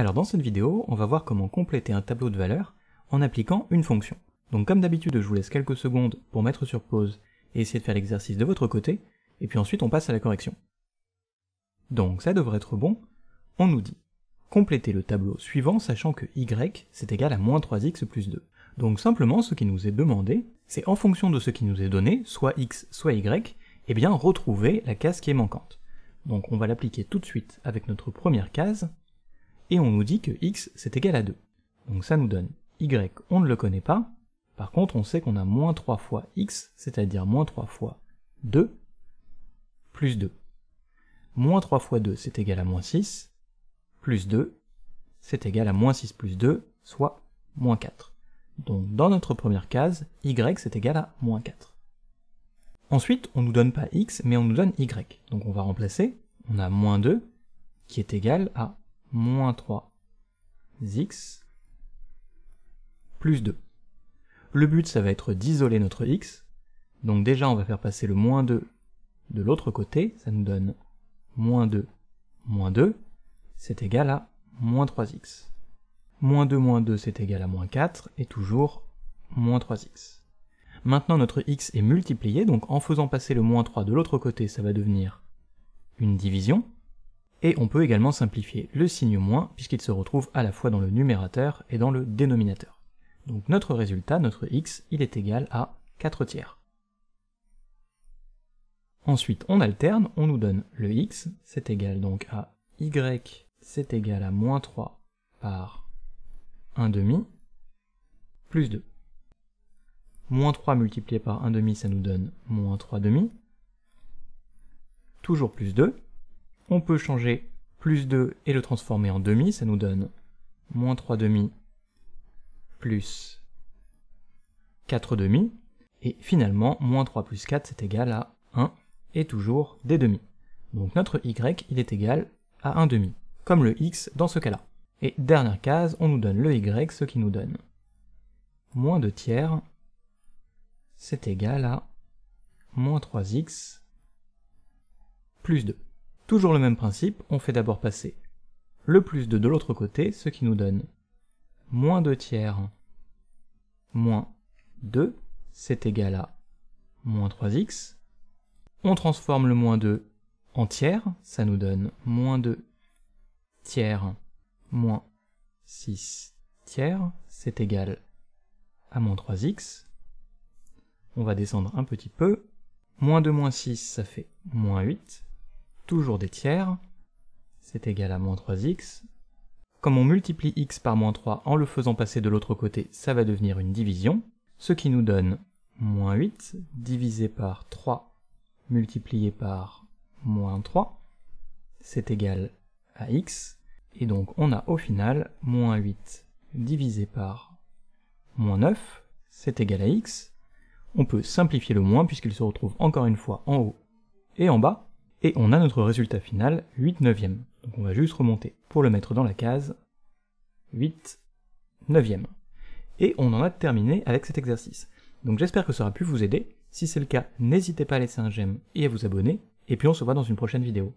Alors dans cette vidéo, on va voir comment compléter un tableau de valeurs en appliquant une fonction. Donc comme d'habitude, je vous laisse quelques secondes pour mettre sur pause et essayer de faire l'exercice de votre côté, et puis ensuite on passe à la correction. Donc ça devrait être bon. On nous dit compléter le tableau suivant sachant que y c'est égal à moins 3x plus 2. Donc simplement ce qui nous est demandé, c'est en fonction de ce qui nous est donné, soit x, soit y, et eh bien retrouver la case qui est manquante. Donc on va l'appliquer tout de suite avec notre première case, et on nous dit que x c'est égal à 2. Donc ça nous donne y, on ne le connaît pas, par contre on sait qu'on a moins 3 fois x, c'est-à-dire moins 3 fois 2, plus 2. Moins 3 fois 2 c'est égal à moins 6, plus 2 c'est égal à moins 6 plus 2, soit moins 4. Donc dans notre première case, y c'est égal à moins 4. Ensuite, on nous donne pas x, mais on nous donne y. Donc on va remplacer, on a moins 2, qui est égal à moins 3x plus 2. Le but, ça va être d'isoler notre x. Donc déjà, on va faire passer le moins 2 de l'autre côté. Ça nous donne moins 2, moins 2. C'est égal à moins 3x. Moins 2, moins 2, c'est égal à moins 4. Et toujours moins 3x. Maintenant, notre x est multiplié. Donc en faisant passer le moins 3 de l'autre côté, ça va devenir une division. Et on peut également simplifier le signe moins puisqu'il se retrouve à la fois dans le numérateur et dans le dénominateur. Donc notre résultat, notre x, il est égal à 4 tiers. Ensuite, on alterne, on nous donne le x, c'est égal donc à y, c'est égal à moins 3 par 1 demi, plus 2. Moins 3 multiplié par 1 demi, ça nous donne moins 3 demi, toujours plus 2, on peut changer plus 2 et le transformer en demi, ça nous donne moins 3 demi plus 4 demi, et finalement, moins 3 plus 4, c'est égal à 1, et toujours des demi. Donc notre y, il est égal à 1 demi, comme le x dans ce cas-là. Et dernière case, on nous donne le y, ce qui nous donne moins 2 tiers, c'est égal à moins 3x plus 2. Toujours le même principe, on fait d'abord passer le plus 2 de l'autre côté, ce qui nous donne moins 2 tiers moins 2, c'est égal à moins 3x. On transforme le moins 2 en tiers, ça nous donne moins 2 tiers moins 6 tiers, c'est égal à moins 3x. On va descendre un petit peu. Moins 2 moins 6, ça fait moins 8 toujours des tiers, c'est égal à moins 3x. Comme on multiplie x par moins 3 en le faisant passer de l'autre côté, ça va devenir une division, ce qui nous donne moins 8 divisé par 3 multiplié par moins 3, c'est égal à x, et donc on a au final moins 8 divisé par moins 9, c'est égal à x. On peut simplifier le moins puisqu'il se retrouve encore une fois en haut et en bas, et on a notre résultat final, 8 neuvième. Donc on va juste remonter pour le mettre dans la case 8 neuvième. Et on en a terminé avec cet exercice. Donc j'espère que ça aura pu vous aider. Si c'est le cas, n'hésitez pas à laisser un j'aime et à vous abonner, et puis on se voit dans une prochaine vidéo.